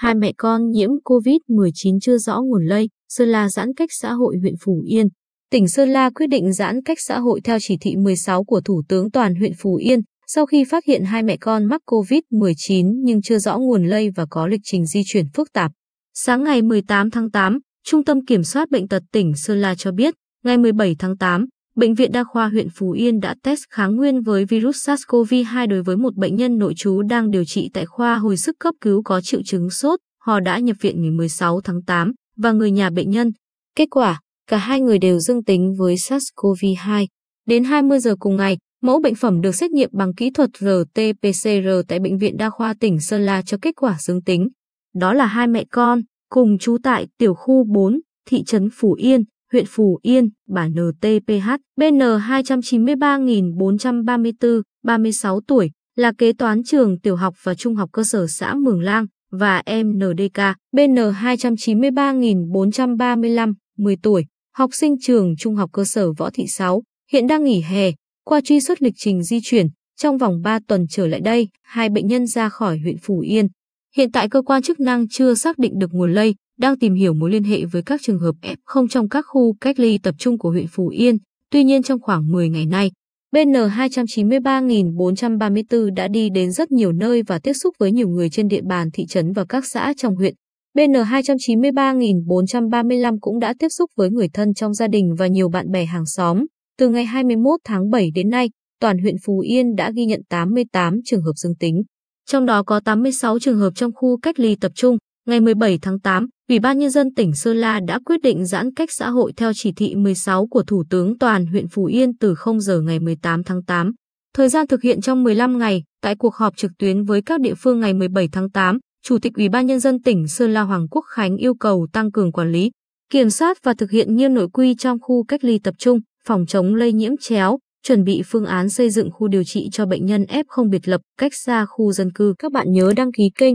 Hai mẹ con nhiễm COVID-19 chưa rõ nguồn lây, Sơn La giãn cách xã hội huyện Phú Yên. Tỉnh Sơn La quyết định giãn cách xã hội theo chỉ thị 16 của Thủ tướng toàn huyện Phú Yên sau khi phát hiện hai mẹ con mắc COVID-19 nhưng chưa rõ nguồn lây và có lịch trình di chuyển phức tạp. Sáng ngày 18 tháng 8, Trung tâm Kiểm soát Bệnh tật tỉnh Sơn La cho biết, ngày 17 tháng 8, Bệnh viện Đa khoa huyện Phú Yên đã test kháng nguyên với virus SARS-CoV-2 đối với một bệnh nhân nội trú đang điều trị tại khoa hồi sức cấp cứu có triệu chứng sốt, họ đã nhập viện ngày 16 tháng 8 và người nhà bệnh nhân. Kết quả, cả hai người đều dương tính với SARS-CoV-2. Đến 20 giờ cùng ngày, mẫu bệnh phẩm được xét nghiệm bằng kỹ thuật RT-PCR tại Bệnh viện Đa khoa tỉnh Sơn La cho kết quả dương tính. Đó là hai mẹ con, cùng trú tại tiểu khu 4, thị trấn Phú Yên huyện Phù Yên, bà NTPH, BN 293.434, 36 tuổi, là kế toán trường tiểu học và trung học cơ sở xã Mường Lang và em NDK, BN 293.435, 10 tuổi, học sinh trường trung học cơ sở Võ Thị Sáu, hiện đang nghỉ hè, qua truy xuất lịch trình di chuyển, trong vòng 3 tuần trở lại đây, hai bệnh nhân ra khỏi huyện Phù Yên. Hiện tại cơ quan chức năng chưa xác định được nguồn lây, đang tìm hiểu mối liên hệ với các trường hợp F0 trong các khu cách ly tập trung của huyện Phú Yên. Tuy nhiên trong khoảng 10 ngày nay, BN 293.434 đã đi đến rất nhiều nơi và tiếp xúc với nhiều người trên địa bàn thị trấn và các xã trong huyện. BN 293.435 cũng đã tiếp xúc với người thân trong gia đình và nhiều bạn bè hàng xóm. Từ ngày 21 tháng 7 đến nay, toàn huyện Phú Yên đã ghi nhận 88 trường hợp dương tính. Trong đó có 86 trường hợp trong khu cách ly tập trung. Ngày 17 tháng 8, Ủy ban Nhân dân tỉnh Sơn La đã quyết định giãn cách xã hội theo chỉ thị 16 của Thủ tướng Toàn huyện Phú Yên từ 0 giờ ngày 18 tháng 8. Thời gian thực hiện trong 15 ngày, tại cuộc họp trực tuyến với các địa phương ngày 17 tháng 8, Chủ tịch Ủy ban Nhân dân tỉnh Sơn La Hoàng Quốc Khánh yêu cầu tăng cường quản lý, kiểm soát và thực hiện nghiêm nội quy trong khu cách ly tập trung, phòng chống lây nhiễm chéo, chuẩn bị phương án xây dựng khu điều trị cho bệnh nhân F0 biệt lập cách xa khu dân cư. Các bạn nhớ đăng ký kênh